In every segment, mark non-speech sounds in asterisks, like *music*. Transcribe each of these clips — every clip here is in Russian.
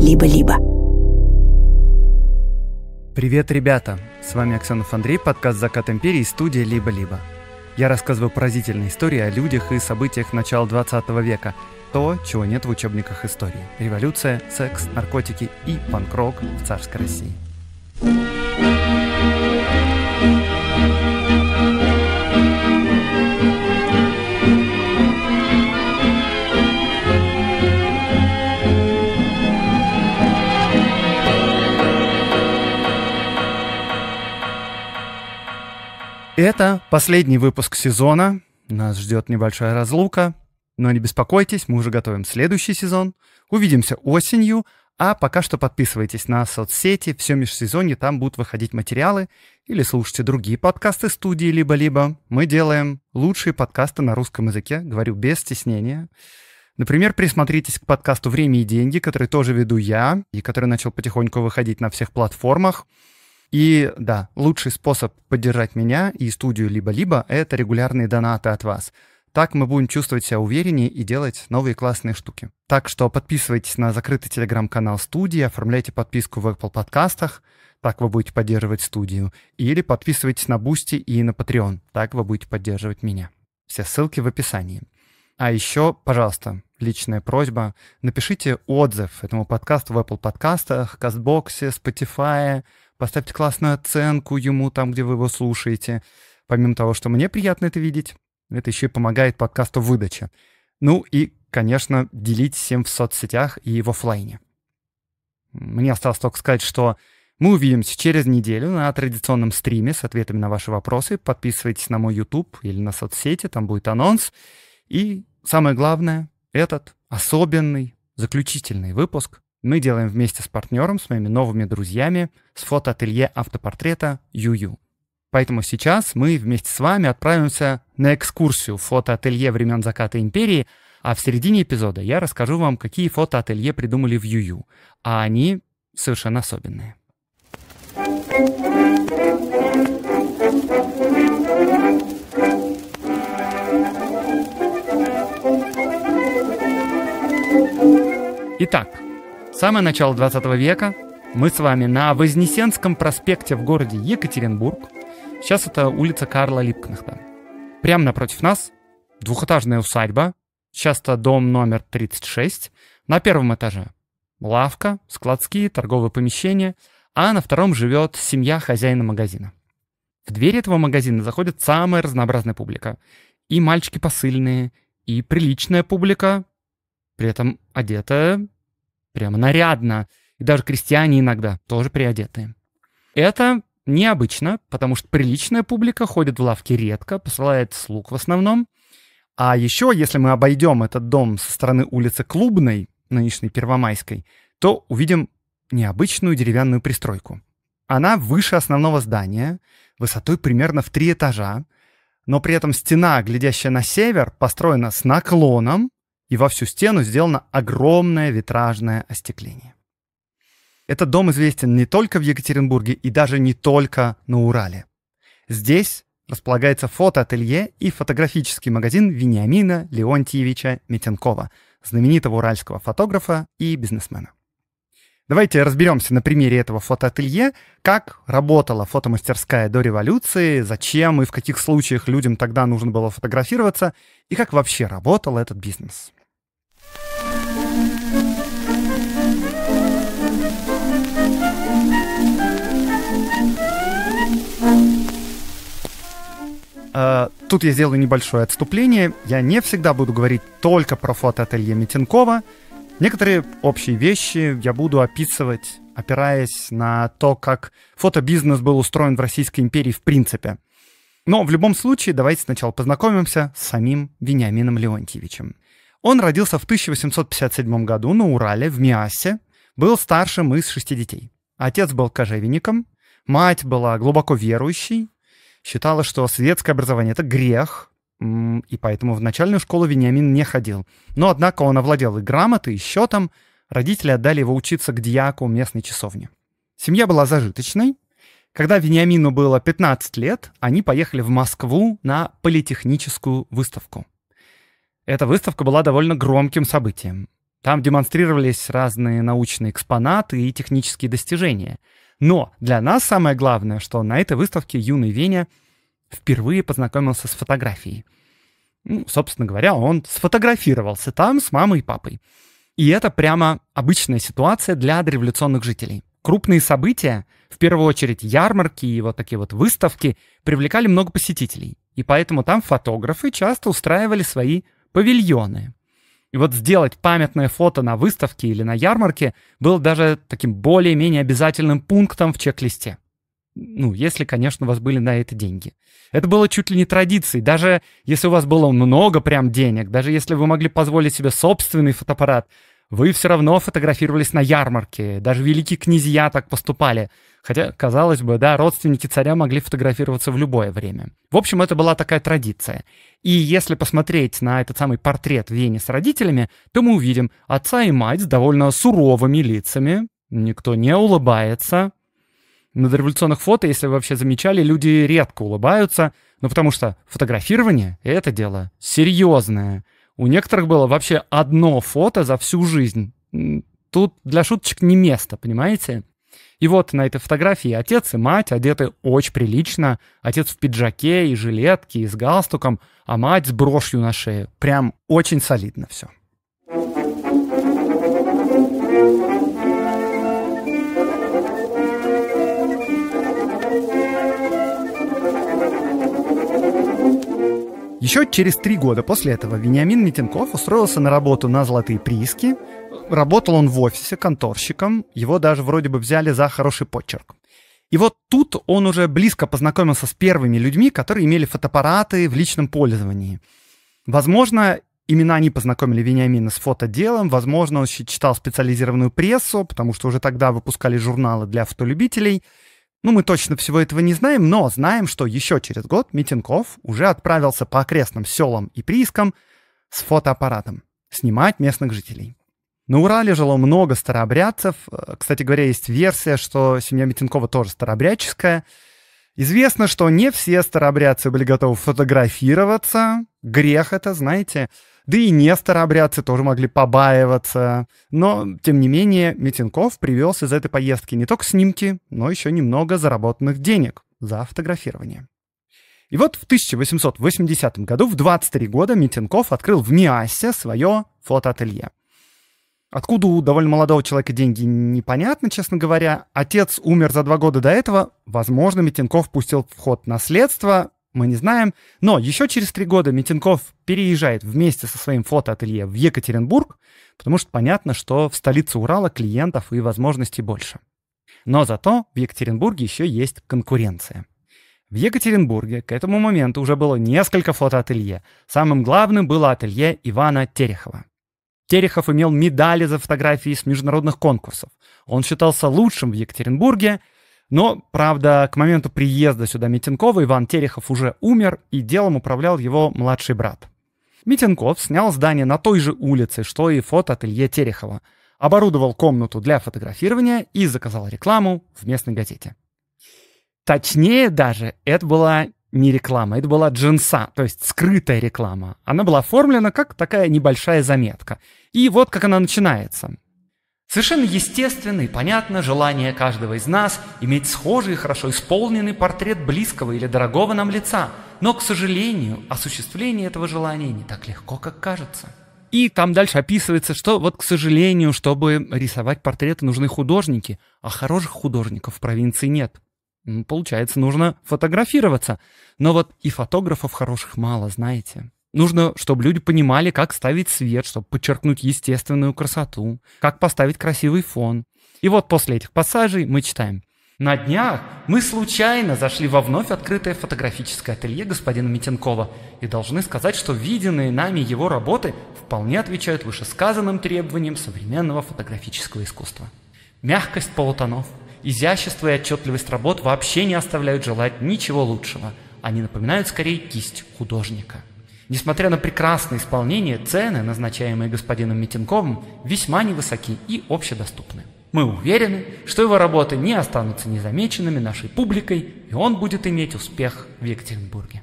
либо-либо. Привет, ребята! С вами Оксанов Андрей, подкаст «Закат империи» студия «Либо-либо». Я рассказываю поразительные истории о людях и событиях начала 20 века, то, чего нет в учебниках истории. Революция, секс, наркотики и панк-рок в царской России. Это последний выпуск сезона. Нас ждет небольшая разлука. Но не беспокойтесь, мы уже готовим следующий сезон. Увидимся осенью. А пока что подписывайтесь на соцсети, все межсезонье там будут выходить материалы, или слушайте другие подкасты студии либо-либо. Мы делаем лучшие подкасты на русском языке, говорю без стеснения. Например, присмотритесь к подкасту «Время и деньги», который тоже веду я, и который начал потихоньку выходить на всех платформах. И да, лучший способ поддержать меня и студию либо-либо — это регулярные донаты от вас. Так мы будем чувствовать себя увереннее и делать новые классные штуки. Так что подписывайтесь на закрытый телеграм-канал студии, оформляйте подписку в Apple подкастах, так вы будете поддерживать студию. Или подписывайтесь на Бусти и на Patreon, так вы будете поддерживать меня. Все ссылки в описании. А еще, пожалуйста, личная просьба, напишите отзыв этому подкасту в Apple подкастах, Кастбоксе, Spotify, поставьте классную оценку ему там, где вы его слушаете. Помимо того, что мне приятно это видеть, это еще и помогает подкасту выдаче. Ну и, конечно, делитесь всем в соцсетях и в офлайне. Мне осталось только сказать, что мы увидимся через неделю на традиционном стриме с ответами на ваши вопросы. Подписывайтесь на мой YouTube или на соцсети, там будет анонс. И самое главное, этот особенный заключительный выпуск мы делаем вместе с партнером, с моими новыми друзьями, с фотоателье автопортрета Юю. Поэтому сейчас мы вместе с вами отправимся на экскурсию в фотоателье времен заката империи, а в середине эпизода я расскажу вам, какие фотоателье придумали в Юю, а они совершенно особенные. Итак, самое начало 20 века. Мы с вами на Вознесенском проспекте в городе Екатеринбург. Сейчас это улица Карла Липкнахта. Прямо напротив нас двухэтажная усадьба, Сейчас это дом номер 36, на первом этаже лавка, складские, торговые помещения, а на втором живет семья хозяина магазина. В двери этого магазина заходит самая разнообразная публика. И мальчики посыльные, и приличная публика, при этом одетая Прямо нарядно. И даже крестьяне иногда тоже приодетые. Это необычно, потому что приличная публика ходит в лавки редко, посылает слуг в основном. А еще, если мы обойдем этот дом со стороны улицы Клубной, нынешней Первомайской, то увидим необычную деревянную пристройку. Она выше основного здания, высотой примерно в три этажа, но при этом стена, глядящая на север, построена с наклоном, и во всю стену сделано огромное витражное остекление. Этот дом известен не только в Екатеринбурге и даже не только на Урале. Здесь располагается фотоателье и фотографический магазин Вениамина Леонтьевича Метенкова, знаменитого уральского фотографа и бизнесмена. Давайте разберемся на примере этого фотоателье, как работала фотомастерская до революции, зачем и в каких случаях людям тогда нужно было фотографироваться, и как вообще работал этот бизнес. Э, тут я сделаю небольшое отступление. Я не всегда буду говорить только про фотоателье Митенкова. Некоторые общие вещи я буду описывать, опираясь на то, как фотобизнес был устроен в Российской империи в принципе. Но в любом случае давайте сначала познакомимся с самим Вениамином Леонтьевичем. Он родился в 1857 году на Урале, в Миассе, был старшим из шести детей. Отец был кожевенником, мать была глубоко верующей, считала, что светское образование — это грех, и поэтому в начальную школу Вениамин не ходил. Но, однако, он овладел и грамотой, и счетом. Родители отдали его учиться к дьяку местной часовни. Семья была зажиточной. Когда Вениамину было 15 лет, они поехали в Москву на политехническую выставку. Эта выставка была довольно громким событием. Там демонстрировались разные научные экспонаты и технические достижения. Но для нас самое главное, что на этой выставке юный Веня впервые познакомился с фотографией. Ну, собственно говоря, он сфотографировался там с мамой и папой. И это прямо обычная ситуация для дореволюционных жителей. Крупные события, в первую очередь ярмарки и вот такие вот выставки, привлекали много посетителей. И поэтому там фотографы часто устраивали свои павильоны. И вот сделать памятное фото на выставке или на ярмарке было даже таким более-менее обязательным пунктом в чек-листе. Ну, если, конечно, у вас были на это деньги. Это было чуть ли не традицией. Даже если у вас было много прям денег, даже если вы могли позволить себе собственный фотоаппарат, вы все равно фотографировались на ярмарке. Даже великие князья так поступали. Хотя, казалось бы, да, родственники царя могли фотографироваться в любое время. В общем, это была такая традиция. И если посмотреть на этот самый портрет в Вене с родителями, то мы увидим отца и мать с довольно суровыми лицами, никто не улыбается. На дореволюционных фото, если вы вообще замечали, люди редко улыбаются, ну потому что фотографирование — это дело серьезное. У некоторых было вообще одно фото за всю жизнь. Тут для шуточек не место, понимаете? И вот на этой фотографии отец и мать одеты очень прилично. Отец в пиджаке и жилетке, и с галстуком, а мать с брошью на шее. Прям очень солидно все. Еще через три года после этого Вениамин Митенков устроился на работу на «Золотые прииски», работал он в офисе конторщиком, его даже вроде бы взяли за хороший почерк. И вот тут он уже близко познакомился с первыми людьми, которые имели фотоаппараты в личном пользовании. Возможно, именно они познакомили Вениамина с фотоделом, возможно, он читал специализированную прессу, потому что уже тогда выпускали журналы для фотолюбителей. Ну, мы точно всего этого не знаем, но знаем, что еще через год Митинков уже отправился по окрестным селам и приискам с фотоаппаратом снимать местных жителей. На Урале жило много старообрядцев. Э, кстати говоря, есть версия, что семья Митинкова тоже старообрядческая. Известно, что не все старообрядцы были готовы фотографироваться. Грех это, знаете. Да и не старообрядцы тоже могли побаиваться. Но, тем не менее, Митинков привез из этой поездки не только снимки, но еще немного заработанных денег за фотографирование. И вот в 1880 году, в 23 года, Митинков открыл в Миасе свое фотоателье. Откуда у довольно молодого человека деньги, непонятно, честно говоря. Отец умер за два года до этого. Возможно, Митенков пустил в ход наследство, мы не знаем. Но еще через три года Митенков переезжает вместе со своим фотоателье в Екатеринбург, потому что понятно, что в столице Урала клиентов и возможностей больше. Но зато в Екатеринбурге еще есть конкуренция. В Екатеринбурге к этому моменту уже было несколько фотоателье. Самым главным было ателье Ивана Терехова. Терехов имел медали за фотографии с международных конкурсов. Он считался лучшим в Екатеринбурге, но, правда, к моменту приезда сюда Митенкова Иван Терехов уже умер, и делом управлял его младший брат. Митенков снял здание на той же улице, что и фотоателье Терехова, оборудовал комнату для фотографирования и заказал рекламу в местной газете. Точнее даже, это была не реклама, это была джинса, то есть скрытая реклама. Она была оформлена как такая небольшая заметка. И вот как она начинается. Совершенно естественно и понятно желание каждого из нас иметь схожий и хорошо исполненный портрет близкого или дорогого нам лица, но, к сожалению, осуществление этого желания не так легко, как кажется. И там дальше описывается, что вот, к сожалению, чтобы рисовать портреты, нужны художники, а хороших художников в провинции нет. Получается, нужно фотографироваться. Но вот и фотографов хороших мало, знаете. Нужно, чтобы люди понимали, как ставить свет, чтобы подчеркнуть естественную красоту, как поставить красивый фон. И вот после этих пассажей мы читаем. На днях мы случайно зашли во вновь открытое фотографическое ателье господина Митенкова и должны сказать, что виденные нами его работы вполне отвечают вышесказанным требованиям современного фотографического искусства. Мягкость полутонов, Изящество и отчетливость работ вообще не оставляют желать ничего лучшего. Они напоминают скорее кисть художника. Несмотря на прекрасное исполнение, цены, назначаемые господином Митенковым, весьма невысоки и общедоступны. Мы уверены, что его работы не останутся незамеченными нашей публикой, и он будет иметь успех в Екатеринбурге.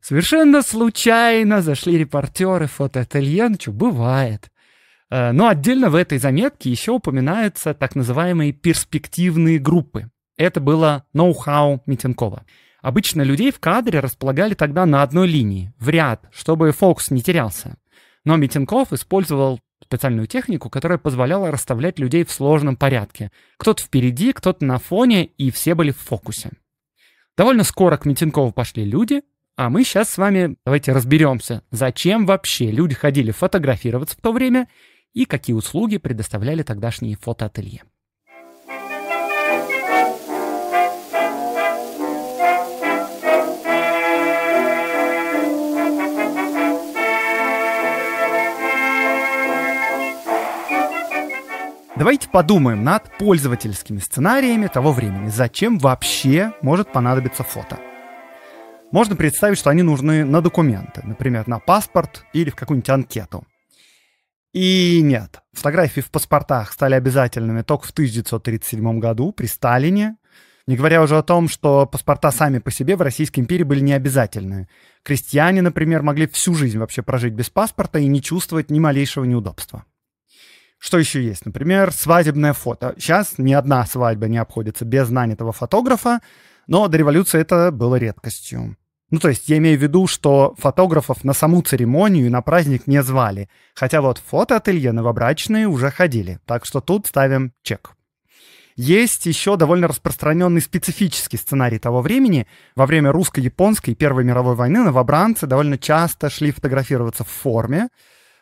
Совершенно случайно зашли репортеры в фотоателье, ну что, бывает. Э, но отдельно в этой заметке еще упоминаются так называемые перспективные группы. Это было ноу-хау Митенкова. Обычно людей в кадре располагали тогда на одной линии, в ряд, чтобы фокус не терялся. Но Митенков использовал специальную технику, которая позволяла расставлять людей в сложном порядке. Кто-то впереди, кто-то на фоне, и все были в фокусе. Довольно скоро к Митенкову пошли люди, а мы сейчас с вами давайте разберемся, зачем вообще люди ходили фотографироваться в то время – и какие услуги предоставляли тогдашние фотоателье. Давайте подумаем над пользовательскими сценариями того времени. Зачем вообще может понадобиться фото? Можно представить, что они нужны на документы, например, на паспорт или в какую-нибудь анкету. И нет, фотографии в паспортах стали обязательными только в 1937 году при Сталине, не говоря уже о том, что паспорта сами по себе в Российской империи были необязательны. Крестьяне, например, могли всю жизнь вообще прожить без паспорта и не чувствовать ни малейшего неудобства. Что еще есть? Например, свадебное фото. Сейчас ни одна свадьба не обходится без нанятого фотографа, но до революции это было редкостью. Ну, то есть я имею в виду, что фотографов на саму церемонию и на праздник не звали. Хотя вот фотоателье новобрачные уже ходили. Так что тут ставим чек. Есть еще довольно распространенный специфический сценарий того времени. Во время русско-японской и Первой мировой войны новобранцы довольно часто шли фотографироваться в форме.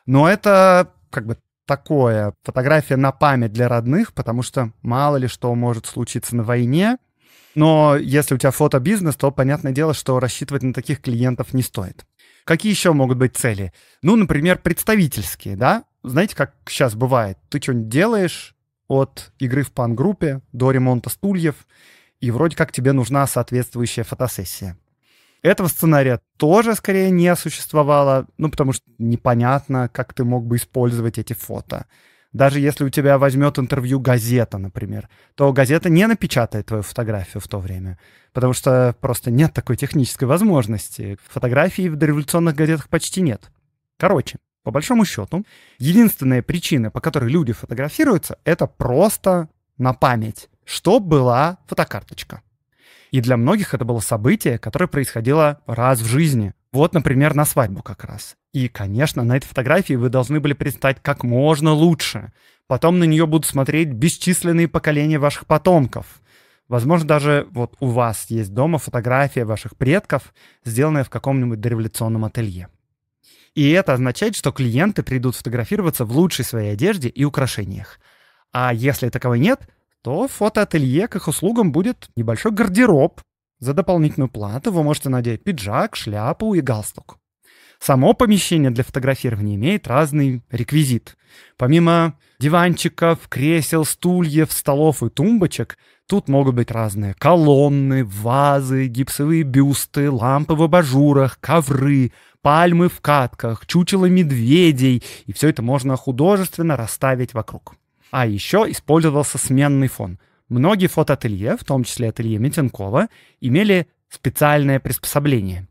Но это как бы такое, фотография на память для родных, потому что мало ли что может случиться на войне – но если у тебя фото бизнес, то понятное дело, что рассчитывать на таких клиентов не стоит. Какие еще могут быть цели? Ну, например, представительские, да? Знаете, как сейчас бывает? Ты что-нибудь делаешь от игры в пан-группе до ремонта стульев, и вроде как тебе нужна соответствующая фотосессия. Этого сценария тоже скорее не существовало, ну, потому что непонятно, как ты мог бы использовать эти фото. Даже если у тебя возьмет интервью газета, например, то газета не напечатает твою фотографию в то время, потому что просто нет такой технической возможности. Фотографий в дореволюционных газетах почти нет. Короче, по большому счету, единственная причина, по которой люди фотографируются, это просто на память, что была фотокарточка. И для многих это было событие, которое происходило раз в жизни. Вот, например, на свадьбу как раз. И, конечно, на этой фотографии вы должны были предстать как можно лучше. Потом на нее будут смотреть бесчисленные поколения ваших потомков. Возможно, даже вот у вас есть дома фотография ваших предков, сделанная в каком-нибудь дореволюционном ателье. И это означает, что клиенты придут фотографироваться в лучшей своей одежде и украшениях. А если такого нет, то фотоателье к их услугам будет небольшой гардероб. За дополнительную плату вы можете надеть пиджак, шляпу и галстук. Само помещение для фотографирования имеет разный реквизит. Помимо диванчиков, кресел, стульев, столов и тумбочек, тут могут быть разные колонны, вазы, гипсовые бюсты, лампы в абажурах, ковры, пальмы в катках, чучело медведей, и все это можно художественно расставить вокруг. А еще использовался сменный фон. Многие фотоателье, в том числе ателье Митенкова, имели специальное приспособление.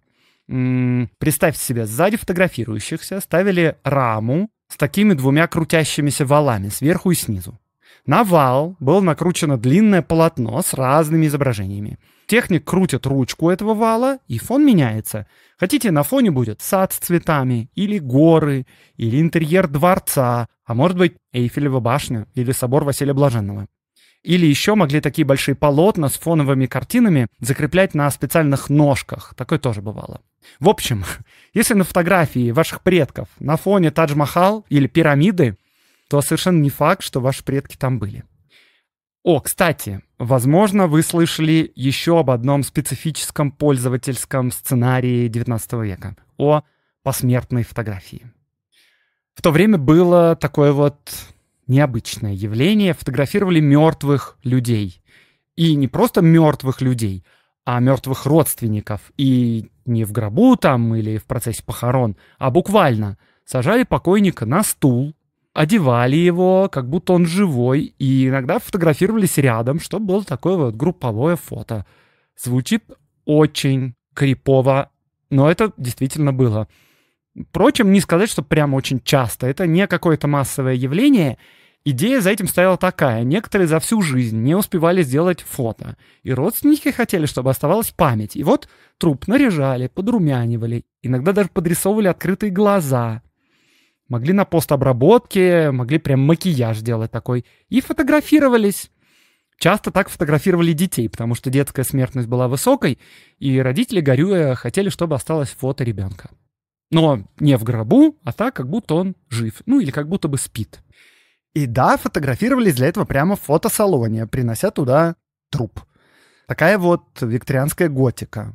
Представьте себе, сзади фотографирующихся ставили раму с такими двумя крутящимися валами сверху и снизу. На вал было накручено длинное полотно с разными изображениями. Техник крутит ручку этого вала, и фон меняется. Хотите, на фоне будет сад с цветами, или горы, или интерьер дворца, а может быть, Эйфелева башня или собор Василия Блаженного. Или еще могли такие большие полотна с фоновыми картинами закреплять на специальных ножках. Такое тоже бывало. В общем, *laughs* если на фотографии ваших предков на фоне Тадж-Махал или пирамиды, то совершенно не факт, что ваши предки там были. О, кстати, возможно, вы слышали еще об одном специфическом пользовательском сценарии XIX века — о посмертной фотографии. В то время было такое вот необычное явление. Фотографировали мертвых людей. И не просто мертвых людей, а мертвых родственников. И не в гробу там или в процессе похорон, а буквально сажали покойника на стул, одевали его, как будто он живой, и иногда фотографировались рядом, чтобы было такое вот групповое фото. Звучит очень крипово, но это действительно было. Впрочем, не сказать, что прямо очень часто. Это не какое-то массовое явление. Идея за этим стояла такая. Некоторые за всю жизнь не успевали сделать фото. И родственники хотели, чтобы оставалась память. И вот труп наряжали, подрумянивали. Иногда даже подрисовывали открытые глаза. Могли на постобработке, могли прям макияж делать такой. И фотографировались. Часто так фотографировали детей, потому что детская смертность была высокой, и родители, горюя, хотели, чтобы осталось фото ребенка. Но не в гробу, а так, как будто он жив, ну или как будто бы спит. И да, фотографировались для этого прямо в фотосалоне, принося туда труп. Такая вот викторианская готика.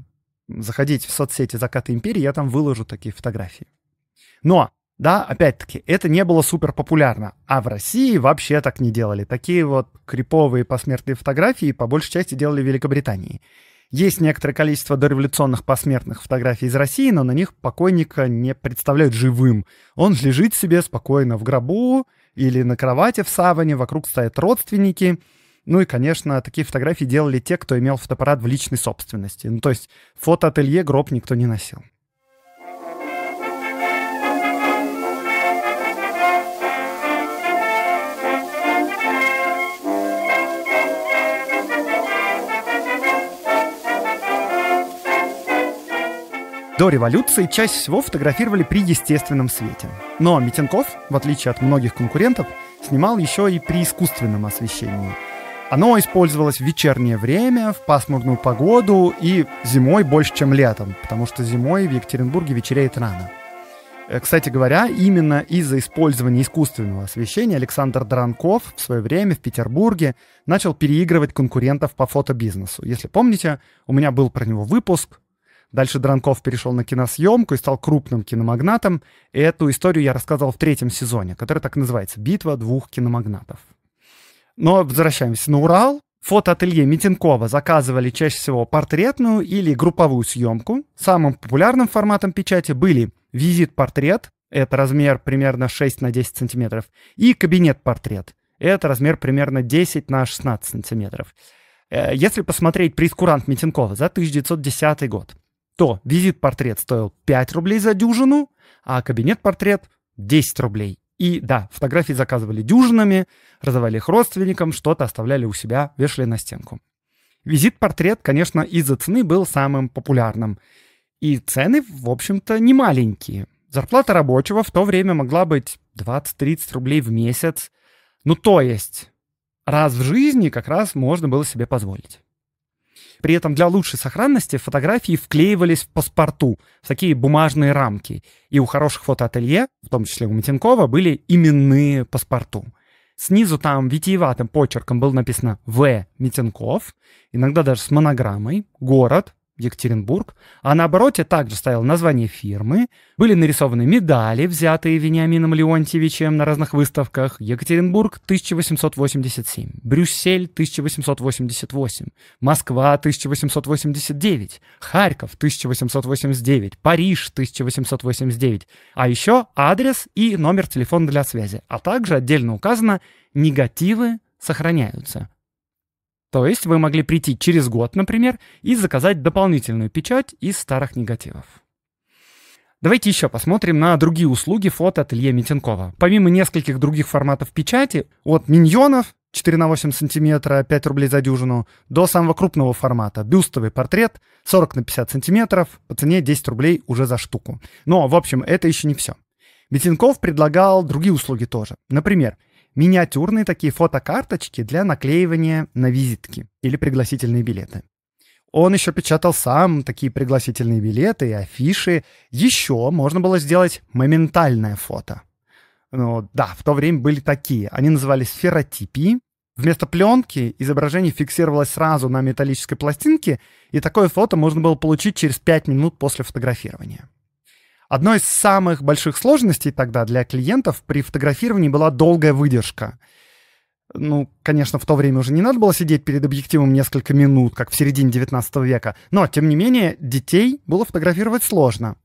Заходите в соцсети «Закаты империи», я там выложу такие фотографии. Но да, опять-таки, это не было супер популярно. А в России вообще так не делали. Такие вот криповые посмертные фотографии по большей части делали в Великобритании. Есть некоторое количество дореволюционных посмертных фотографий из России, но на них покойника не представляют живым. Он лежит себе спокойно в гробу или на кровати в саване, вокруг стоят родственники. Ну и, конечно, такие фотографии делали те, кто имел фотоаппарат в личной собственности. Ну, то есть фотоателье гроб никто не носил. До революции чаще всего фотографировали при естественном свете. Но Митенков, в отличие от многих конкурентов, снимал еще и при искусственном освещении. Оно использовалось в вечернее время, в пасмурную погоду и зимой больше, чем летом, потому что зимой в Екатеринбурге вечереет рано. Э, кстати говоря, именно из-за использования искусственного освещения Александр Дранков в свое время в Петербурге начал переигрывать конкурентов по фотобизнесу. Если помните, у меня был про него выпуск, Дальше Дранков перешел на киносъемку и стал крупным киномагнатом. И эту историю я рассказывал в третьем сезоне, который так называется «Битва двух киномагнатов». Но возвращаемся на Урал. Фотоателье Митинкова заказывали чаще всего портретную или групповую съемку. Самым популярным форматом печати были визит-портрет, это размер примерно 6 на 10 сантиметров, и кабинет-портрет, это размер примерно 10 на 16 сантиметров. Э, если посмотреть прескурант Митинкова за 1910 год, то визит-портрет стоил 5 рублей за дюжину, а кабинет-портрет 10 рублей. И да, фотографии заказывали дюжинами, раздавали их родственникам, что-то оставляли у себя, вешали на стенку. Визит-портрет, конечно, из-за цены был самым популярным. И цены, в общем-то, не маленькие. Зарплата рабочего в то время могла быть 20-30 рублей в месяц. Ну, то есть, раз в жизни как раз можно было себе позволить. При этом для лучшей сохранности фотографии вклеивались в паспорту, в такие бумажные рамки. И у хороших фотоателье, в том числе у Митинкова, были именные паспорту. Снизу там витиеватым почерком было написано «В. Митенков, иногда даже с монограммой, город, Екатеринбург, а на обороте также стояло название фирмы, были нарисованы медали, взятые Вениамином Леонтьевичем на разных выставках, Екатеринбург 1887, Брюссель 1888, Москва 1889, Харьков 1889, Париж 1889, а еще адрес и номер телефона для связи, а также отдельно указано «негативы сохраняются». То есть вы могли прийти через год, например, и заказать дополнительную печать из старых негативов. Давайте еще посмотрим на другие услуги фотоателье Митенкова. Помимо нескольких других форматов печати, от миньонов 4 на 8 сантиметра, 5 рублей за дюжину, до самого крупного формата. Бюстовый портрет 40 на 50 сантиметров по цене 10 рублей уже за штуку. Но, в общем, это еще не все. Митинков предлагал другие услуги тоже. Например, миниатюрные такие фотокарточки для наклеивания на визитки или пригласительные билеты. Он еще печатал сам такие пригласительные билеты и афиши. Еще можно было сделать моментальное фото. Ну, да, в то время были такие. Они назывались ферротипии. Вместо пленки изображение фиксировалось сразу на металлической пластинке, и такое фото можно было получить через 5 минут после фотографирования. Одной из самых больших сложностей тогда для клиентов при фотографировании была долгая выдержка. Ну, конечно, в то время уже не надо было сидеть перед объективом несколько минут, как в середине 19 века, но, тем не менее, детей было фотографировать сложно.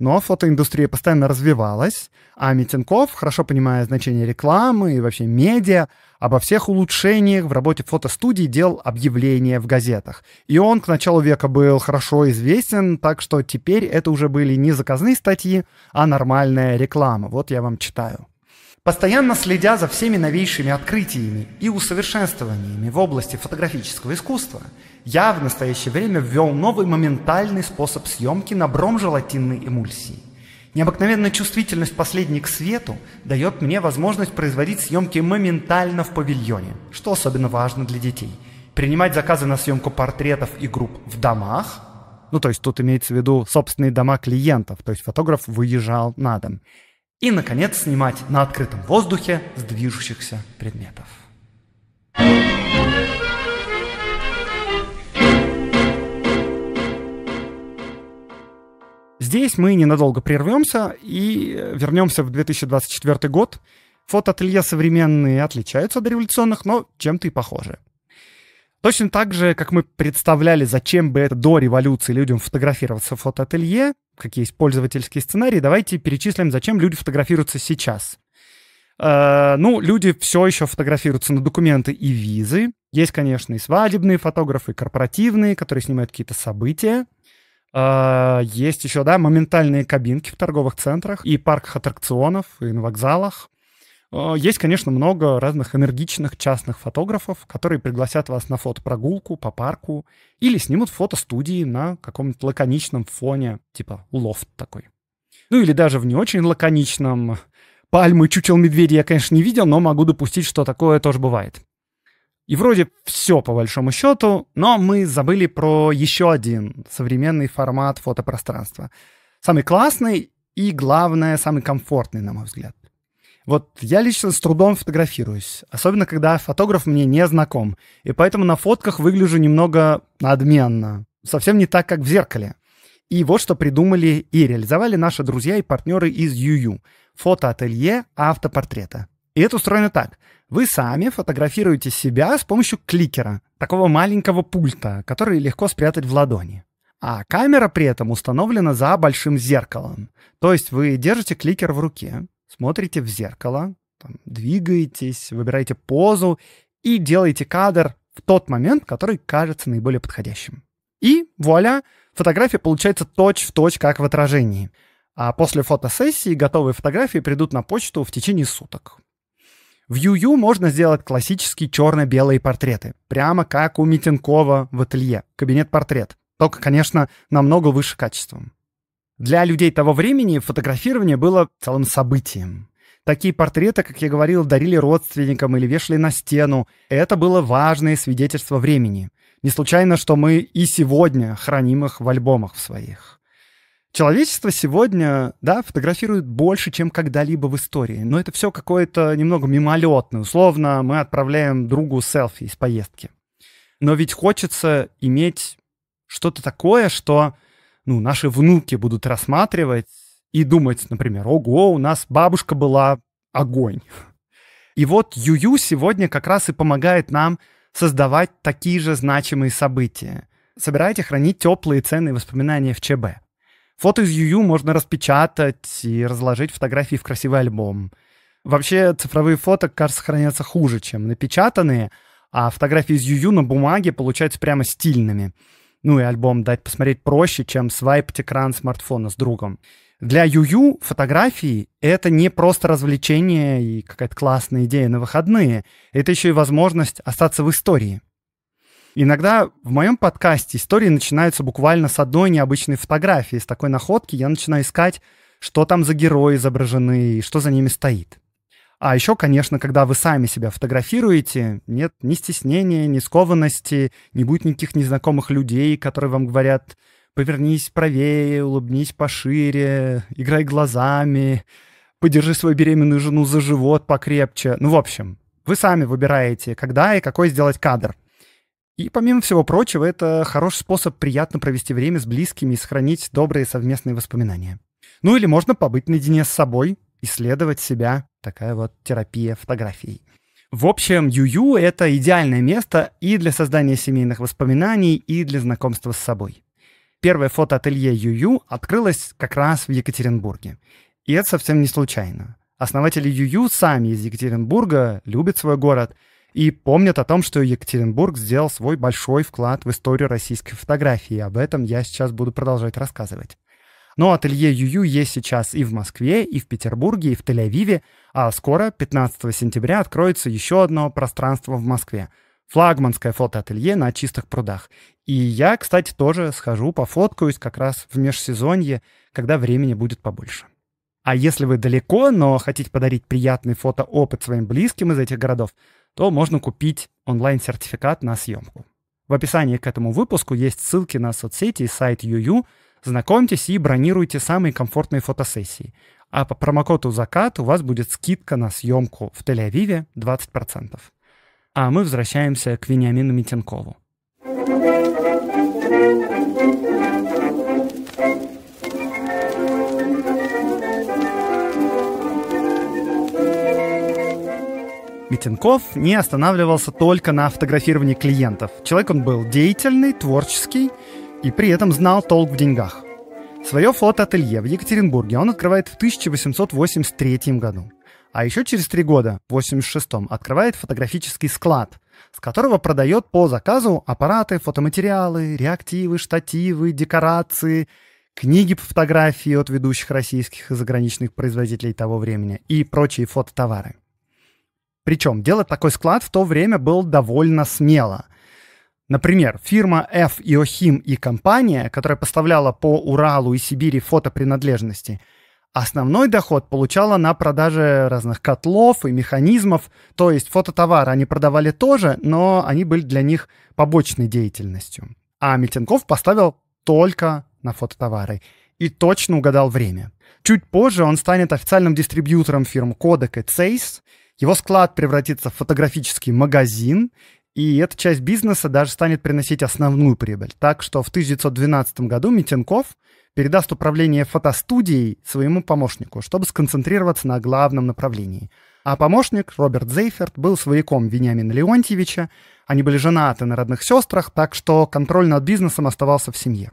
Но фотоиндустрия постоянно развивалась, а Митенков, хорошо понимая значение рекламы и вообще медиа, обо всех улучшениях в работе фотостудии делал объявления в газетах. И он к началу века был хорошо известен, так что теперь это уже были не заказные статьи, а нормальная реклама. Вот я вам читаю постоянно следя за всеми новейшими открытиями и усовершенствованиями в области фотографического искусства, я в настоящее время ввел новый моментальный способ съемки на бромжелатинной эмульсии. Необыкновенная чувствительность последней к свету дает мне возможность производить съемки моментально в павильоне, что особенно важно для детей. Принимать заказы на съемку портретов и групп в домах, ну то есть тут имеется в виду собственные дома клиентов, то есть фотограф выезжал на дом, и, наконец, снимать на открытом воздухе с движущихся предметов. Здесь мы ненадолго прервемся и э, вернемся в 2024 год. Фотоателье современные отличаются от революционных, но чем-то и похожи. Точно так же, как мы представляли, зачем бы это до революции людям фотографироваться в фотоателье, какие есть пользовательские сценарии, давайте перечислим, зачем люди фотографируются сейчас. Э, ну, люди все еще фотографируются на документы и визы. Есть, конечно, и свадебные фотографы, и корпоративные, которые снимают какие-то события. Э, есть еще, да, моментальные кабинки в торговых центрах и парках аттракционов, и на вокзалах. Э, есть, конечно, много разных энергичных частных фотографов, которые пригласят вас на фотопрогулку по парку или снимут фотостудии на каком-нибудь лаконичном фоне, типа лофт такой. Ну или даже в не очень лаконичном. Пальмы, чучел медведя я, конечно, не видел, но могу допустить, что такое тоже бывает. И вроде все по большому счету, но мы забыли про еще один современный формат фотопространства. Самый классный и, главное, самый комфортный, на мой взгляд. Вот я лично с трудом фотографируюсь, особенно когда фотограф мне не знаком, и поэтому на фотках выгляжу немного надменно, совсем не так, как в зеркале. И вот что придумали и реализовали наши друзья и партнеры из ЮЮ – фотоателье автопортрета. И это устроено так. Вы сами фотографируете себя с помощью кликера, такого маленького пульта, который легко спрятать в ладони. А камера при этом установлена за большим зеркалом. То есть вы держите кликер в руке, смотрите в зеркало, там, двигаетесь, выбираете позу и делаете кадр в тот момент, который кажется наиболее подходящим. И вуаля, фотография получается точь-в-точь, как в отражении. А после фотосессии готовые фотографии придут на почту в течение суток. В Юю можно сделать классические черно-белые портреты, прямо как у Митенкова в ателье, кабинет-портрет, только, конечно, намного выше качеством. Для людей того времени фотографирование было целым событием. Такие портреты, как я говорил, дарили родственникам или вешали на стену. Это было важное свидетельство времени. Не случайно, что мы и сегодня храним их в альбомах своих. Человечество сегодня, да, фотографирует больше, чем когда-либо в истории, но это все какое-то немного мимолетное. Условно, мы отправляем другу селфи из поездки. Но ведь хочется иметь что-то такое, что ну, наши внуки будут рассматривать и думать, например, ого, у нас бабушка была огонь. И вот Юю сегодня как раз и помогает нам создавать такие же значимые события. Собирайте хранить теплые ценные воспоминания в ЧБ. Фото из Юю можно распечатать и разложить фотографии в красивый альбом. Вообще цифровые фото, кажется, хранятся хуже, чем напечатанные, а фотографии из Юю на бумаге получаются прямо стильными ну и альбом дать посмотреть проще, чем свайпать экран смартфона с другом. Для Юю фотографии это не просто развлечение и какая-то классная идея на выходные, это еще и возможность остаться в истории. Иногда в моем подкасте истории начинаются буквально с одной необычной фотографии. С такой находки я начинаю искать, что там за герои изображены и что за ними стоит. А еще, конечно, когда вы сами себя фотографируете, нет ни стеснения, ни скованности, не будет никаких незнакомых людей, которые вам говорят «повернись правее, улыбнись пошире, играй глазами, подержи свою беременную жену за живот покрепче». Ну, в общем, вы сами выбираете, когда и какой сделать кадр. И помимо всего прочего, это хороший способ приятно провести время с близкими и сохранить добрые совместные воспоминания. Ну или можно побыть наедине с собой, исследовать себя. Такая вот терапия фотографий. В общем, Юю — это идеальное место и для создания семейных воспоминаний, и для знакомства с собой. Первое фотоателье Юю открылось как раз в Екатеринбурге. И это совсем не случайно. Основатели Юю сами из Екатеринбурга любят свой город и помнят о том, что Екатеринбург сделал свой большой вклад в историю российской фотографии. Об этом я сейчас буду продолжать рассказывать. Но ателье Юю есть сейчас и в Москве, и в Петербурге, и в Тель-Авиве, а скоро, 15 сентября, откроется еще одно пространство в Москве флагманское фотоателье на чистых прудах. И я, кстати, тоже схожу, пофоткаюсь как раз в межсезонье, когда времени будет побольше. А если вы далеко, но хотите подарить приятный фотоопыт своим близким из этих городов, то можно купить онлайн-сертификат на съемку. В описании к этому выпуску есть ссылки на соцсети и сайт UU, Знакомьтесь и бронируйте самые комфортные фотосессии. А по промокоду «Закат» у вас будет скидка на съемку в Тель-Авиве 20%. А мы возвращаемся к Вениамину Митенкову. Митенков не останавливался только на фотографировании клиентов. Человек он был деятельный, творческий, и при этом знал толк в деньгах. Свое фотоателье в Екатеринбурге он открывает в 1883 году. А еще через три года, в 86-м, открывает фотографический склад, с которого продает по заказу аппараты, фотоматериалы, реактивы, штативы, декорации, книги по фотографии от ведущих российских и заграничных производителей того времени и прочие фототовары. Причем делать такой склад в то время было довольно смело – Например, фирма F. Иохим и компания, которая поставляла по Уралу и Сибири фотопринадлежности, основной доход получала на продаже разных котлов и механизмов, то есть фототовары они продавали тоже, но они были для них побочной деятельностью. А Митенков поставил только на фототовары и точно угадал время. Чуть позже он станет официальным дистрибьютором фирм Kodak и Zeiss, его склад превратится в фотографический магазин, и эта часть бизнеса даже станет приносить основную прибыль. Так что в 1912 году Митенков передаст управление фотостудией своему помощнику, чтобы сконцентрироваться на главном направлении. А помощник, Роберт Зейферт, был свояком Вениамина Леонтьевича, они были женаты на родных сестрах, так что контроль над бизнесом оставался в семье.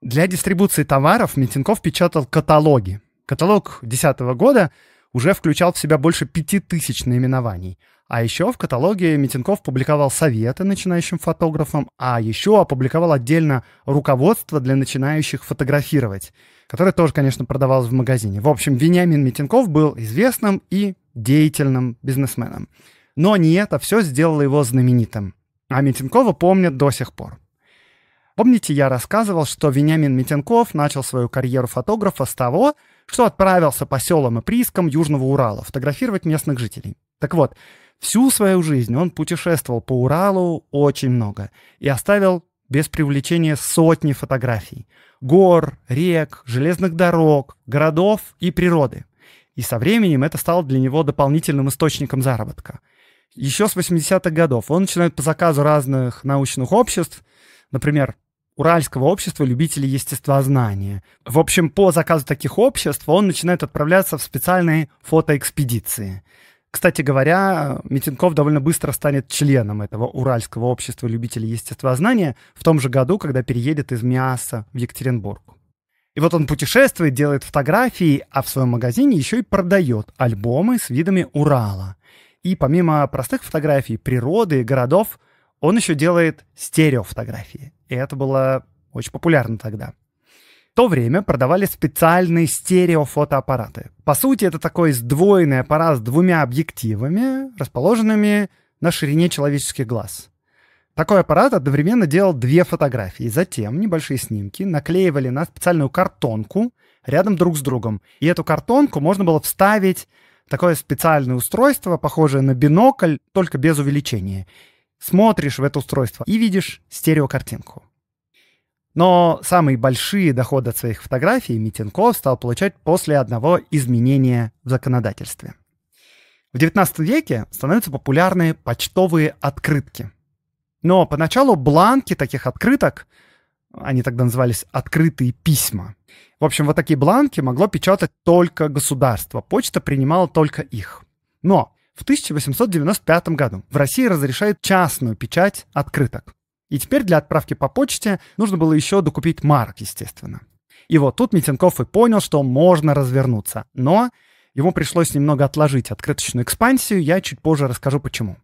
Для дистрибуции товаров Митенков печатал каталоги. Каталог 2010 года уже включал в себя больше 5000 наименований, а еще в каталоге Митинков публиковал советы начинающим фотографам, а еще опубликовал отдельно руководство для начинающих фотографировать, которое тоже, конечно, продавалось в магазине. В общем, Вениамин Митинков был известным и деятельным бизнесменом. Но не это все сделало его знаменитым. А Митинкова помнят до сих пор. Помните, я рассказывал, что Вениамин Митенков начал свою карьеру фотографа с того, что отправился по селам и приискам Южного Урала фотографировать местных жителей. Так вот, Всю свою жизнь он путешествовал по Уралу очень много и оставил без привлечения сотни фотографий. Гор, рек, железных дорог, городов и природы. И со временем это стало для него дополнительным источником заработка. Еще с 80-х годов он начинает по заказу разных научных обществ, например, Уральского общества любителей естествознания. В общем, по заказу таких обществ он начинает отправляться в специальные фотоэкспедиции. Кстати говоря, Митинков довольно быстро станет членом этого Уральского общества любителей естествознания в том же году, когда переедет из Миаса в Екатеринбург. И вот он путешествует, делает фотографии, а в своем магазине еще и продает альбомы с видами Урала. И помимо простых фотографий природы городов, он еще делает стереофотографии. И это было очень популярно тогда то время продавали специальные стереофотоаппараты. По сути, это такой сдвоенный аппарат с двумя объективами, расположенными на ширине человеческих глаз. Такой аппарат одновременно делал две фотографии. Затем небольшие снимки наклеивали на специальную картонку рядом друг с другом. И эту картонку можно было вставить в такое специальное устройство, похожее на бинокль, только без увеличения. Смотришь в это устройство и видишь стереокартинку. Но самые большие доходы от своих фотографий Митенков стал получать после одного изменения в законодательстве. В XIX веке становятся популярны почтовые открытки. Но поначалу бланки таких открыток, они тогда назывались «открытые письма», в общем, вот такие бланки могло печатать только государство. Почта принимала только их. Но в 1895 году в России разрешают частную печать открыток. И теперь для отправки по почте нужно было еще докупить марок, естественно. И вот тут Митенков и понял, что можно развернуться. Но ему пришлось немного отложить открыточную экспансию, я чуть позже расскажу почему.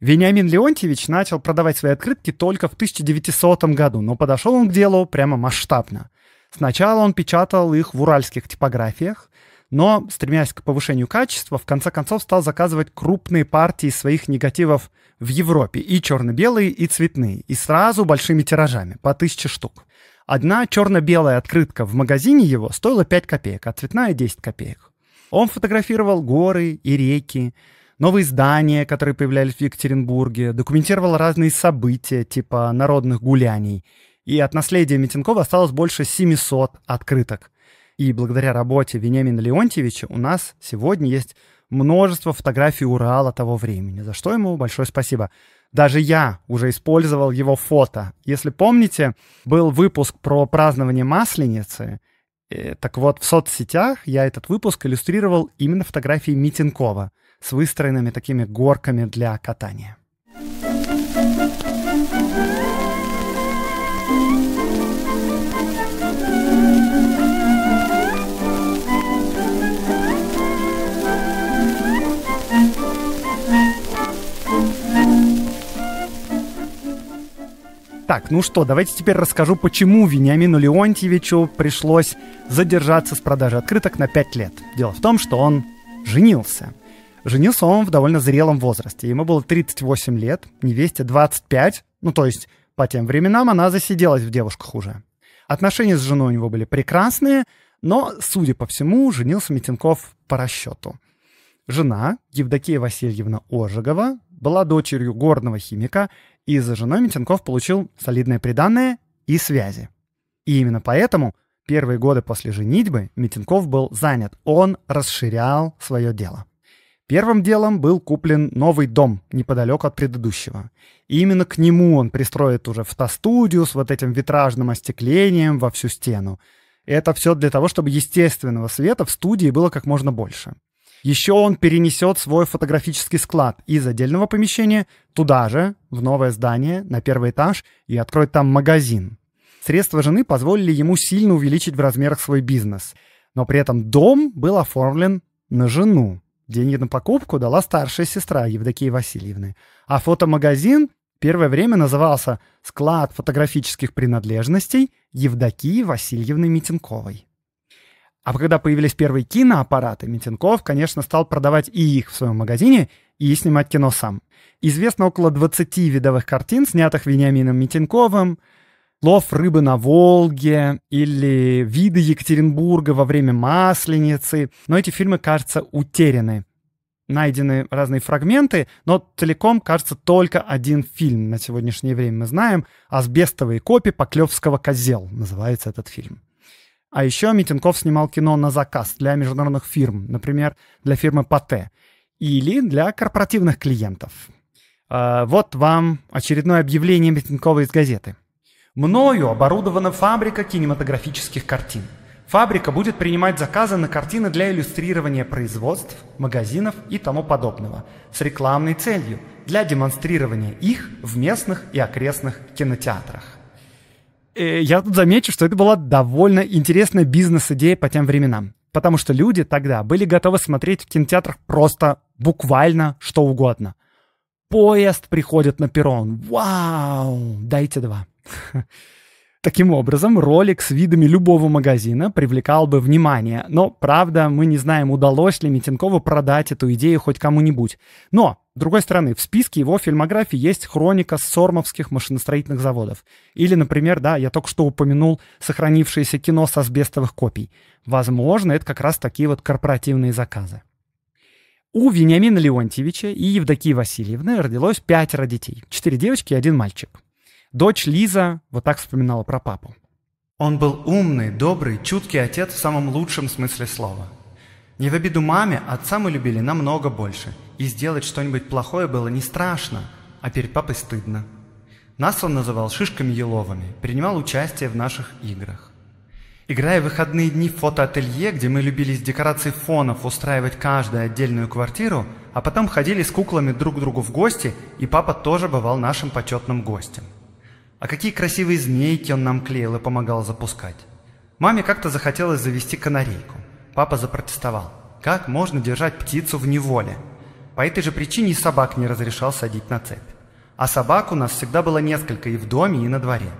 Вениамин Леонтьевич начал продавать свои открытки только в 1900 году, но подошел он к делу прямо масштабно. Сначала он печатал их в уральских типографиях, но, стремясь к повышению качества, в конце концов стал заказывать крупные партии своих негативов в Европе, и черно-белые, и цветные, и сразу большими тиражами, по тысяче штук. Одна черно-белая открытка в магазине его стоила 5 копеек, а цветная 10 копеек. Он фотографировал горы и реки, новые здания, которые появлялись в Екатеринбурге, документировал разные события, типа народных гуляний. И от наследия Митенкова осталось больше 700 открыток. И благодаря работе Вениамина Леонтьевича у нас сегодня есть множество фотографий Урала того времени, за что ему большое спасибо. Даже я уже использовал его фото. Если помните, был выпуск про празднование Масленицы. Э, так вот, в соцсетях я этот выпуск иллюстрировал именно фотографией Митинкова с выстроенными такими горками для катания. Так, ну что, давайте теперь расскажу, почему Вениамину Леонтьевичу пришлось задержаться с продажи открыток на 5 лет. Дело в том, что он женился. Женился он в довольно зрелом возрасте. Ему было 38 лет, невесте 25. Ну, то есть, по тем временам она засиделась в девушках уже. Отношения с женой у него были прекрасные, но, судя по всему, женился Митинков по расчету. Жена, Евдокия Васильевна Ожегова, была дочерью горного химика, и за женой Митенков получил солидное приданное и связи. И именно поэтому первые годы после женитьбы Митенков был занят. Он расширял свое дело. Первым делом был куплен новый дом неподалеку от предыдущего. И именно к нему он пристроит уже фотостудию с вот этим витражным остеклением во всю стену. Это все для того, чтобы естественного света в студии было как можно больше. Еще он перенесет свой фотографический склад из отдельного помещения туда же, в новое здание, на первый этаж, и откроет там магазин. Средства жены позволили ему сильно увеличить в размерах свой бизнес. Но при этом дом был оформлен на жену. Деньги на покупку дала старшая сестра Евдокии Васильевны. А фотомагазин первое время назывался «Склад фотографических принадлежностей Евдокии Васильевны Митенковой». А когда появились первые киноаппараты, Митинков, конечно, стал продавать и их в своем магазине, и снимать кино сам. Известно около 20 видовых картин, снятых Вениамином Митинковым, лов рыбы на Волге или виды Екатеринбурга во время Масленицы. Но эти фильмы, кажется, утеряны. Найдены разные фрагменты, но целиком, кажется, только один фильм на сегодняшнее время мы знаем. «Асбестовые копии Поклевского козел» называется этот фильм. А еще Митинков снимал кино на заказ для международных фирм, например, для фирмы Пате или для корпоративных клиентов. А, вот вам очередное объявление Митинкова из газеты. Мною оборудована фабрика кинематографических картин. Фабрика будет принимать заказы на картины для иллюстрирования производств, магазинов и тому подобного с рекламной целью для демонстрирования их в местных и окрестных кинотеатрах. Э, я тут замечу, что это была довольно интересная бизнес-идея по тем временам. Потому что люди тогда были готовы смотреть в кинотеатрах просто буквально что угодно. Поезд приходит на перрон. Вау! Дайте два. *laughs* Таким образом, ролик с видами любого магазина привлекал бы внимание, но, правда, мы не знаем, удалось ли Митенкову продать эту идею хоть кому-нибудь. Но, с другой стороны, в списке его фильмографии есть хроника сормовских машиностроительных заводов. Или, например, да, я только что упомянул сохранившееся кино с асбестовых копий. Возможно, это как раз такие вот корпоративные заказы. У Вениамина Леонтьевича и Евдокии Васильевны родилось пятеро детей. Четыре девочки и один мальчик. Дочь Лиза вот так вспоминала про папу. Он был умный, добрый, чуткий отец в самом лучшем смысле слова. Не в обиду маме, отца мы любили намного больше. И сделать что-нибудь плохое было не страшно, а перед папой стыдно. Нас он называл шишками еловыми, принимал участие в наших играх. Играя в выходные дни в фотоателье, где мы любили из декораций фонов устраивать каждую отдельную квартиру, а потом ходили с куклами друг к другу в гости, и папа тоже бывал нашим почетным гостем. А какие красивые змейки он нам клеил и помогал запускать. Маме как-то захотелось завести канарейку. Папа запротестовал. Как можно держать птицу в неволе? По этой же причине и собак не разрешал садить на цепь. А собак у нас всегда было несколько и в доме, и на дворе.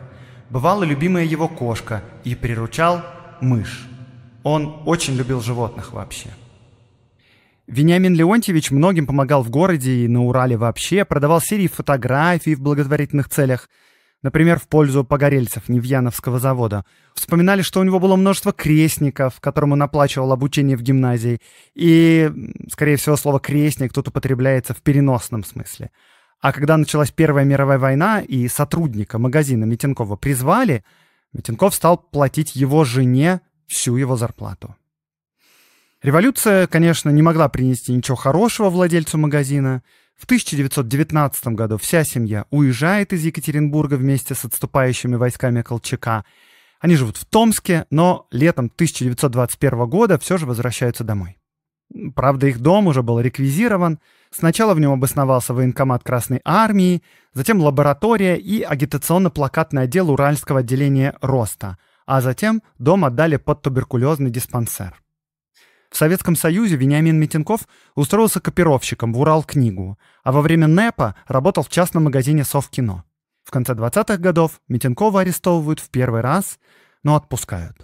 Бывала любимая его кошка, и приручал мышь. Он очень любил животных вообще. Вениамин Леонтьевич многим помогал в городе и на Урале вообще, продавал серии фотографий в благотворительных целях – например, в пользу погорельцев Невьяновского завода. Вспоминали, что у него было множество крестников, которым он оплачивал обучение в гимназии. И, скорее всего, слово «крестник» тут употребляется в переносном смысле. А когда началась Первая мировая война и сотрудника магазина Митенкова призвали, Митенков стал платить его жене всю его зарплату. Революция, конечно, не могла принести ничего хорошего владельцу магазина — в 1919 году вся семья уезжает из Екатеринбурга вместе с отступающими войсками Колчака. Они живут в Томске, но летом 1921 года все же возвращаются домой. Правда, их дом уже был реквизирован. Сначала в нем обосновался военкомат Красной Армии, затем лаборатория и агитационно-плакатный отдел Уральского отделения Роста, а затем дом отдали под туберкулезный диспансер. В Советском Союзе Вениамин Митенков устроился копировщиком в Урал-книгу, а во время НЭПа работал в частном магазине «Совкино». В конце 20-х годов Митенкова арестовывают в первый раз, но отпускают.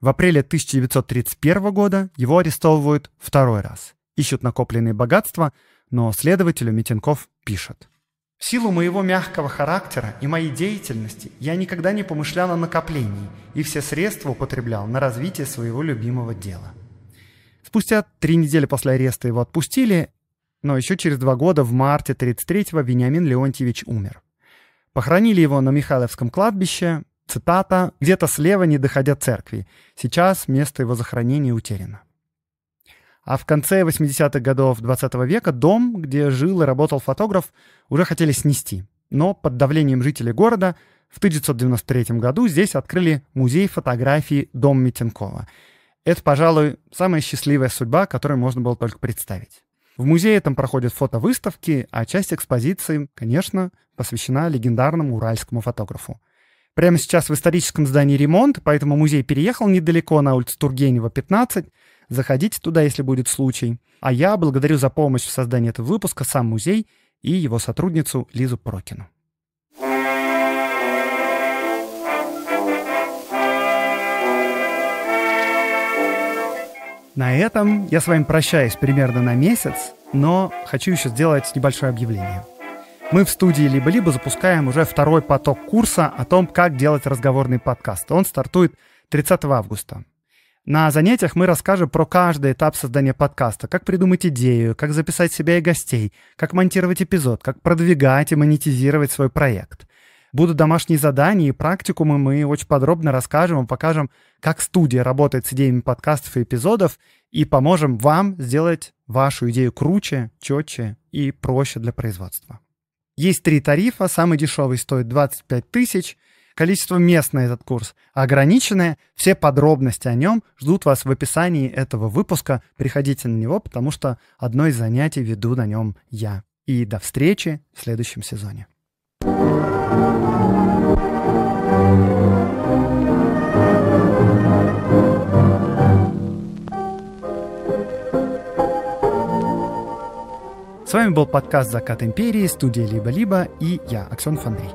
В апреле 1931 года его арестовывают второй раз. Ищут накопленные богатства, но следователю Митенков пишет. В силу моего мягкого характера и моей деятельности я никогда не помышлял о накоплении и все средства употреблял на развитие своего любимого дела. Спустя три недели после ареста его отпустили, но еще через два года, в марте 1933-го, Вениамин Леонтьевич умер. Похоронили его на Михайловском кладбище, цитата, «где-то слева, не доходя церкви. Сейчас место его захоронения утеряно». А в конце 80-х годов 20 -го века дом, где жил и работал фотограф, уже хотели снести. Но под давлением жителей города в 1993 году здесь открыли музей фотографии «Дом Митенкова», это, пожалуй, самая счастливая судьба, которую можно было только представить. В музее там проходят фотовыставки, а часть экспозиции, конечно, посвящена легендарному уральскому фотографу. Прямо сейчас в историческом здании ремонт, поэтому музей переехал недалеко на улицу Тургенева, 15. Заходите туда, если будет случай. А я благодарю за помощь в создании этого выпуска сам музей и его сотрудницу Лизу Прокину. На этом я с вами прощаюсь примерно на месяц, но хочу еще сделать небольшое объявление. Мы в студии «Либо-либо» запускаем уже второй поток курса о том, как делать разговорный подкаст. Он стартует 30 августа. На занятиях мы расскажем про каждый этап создания подкаста, как придумать идею, как записать себя и гостей, как монтировать эпизод, как продвигать и монетизировать свой проект – будут домашние задания и практикумы. Мы очень подробно расскажем и покажем, как студия работает с идеями подкастов и эпизодов, и поможем вам сделать вашу идею круче, четче и проще для производства. Есть три тарифа. Самый дешевый стоит 25 тысяч. Количество мест на этот курс ограниченное. Все подробности о нем ждут вас в описании этого выпуска. Приходите на него, потому что одно из занятий веду на нем я. И до встречи в следующем сезоне. С вами был подкаст «Закат империи», студия «Либо-либо» и я, Аксен Фандрей.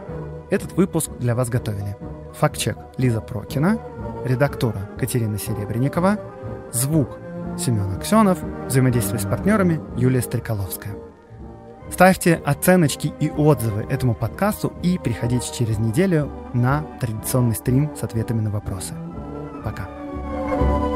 Этот выпуск для вас готовили фактчек Лиза Прокина, редактора Катерина Серебренникова, звук Семен Аксенов, взаимодействие с партнерами Юлия Стреколовская. Ставьте оценочки и отзывы этому подкасту и приходите через неделю на традиционный стрим с ответами на вопросы. Пока. thank you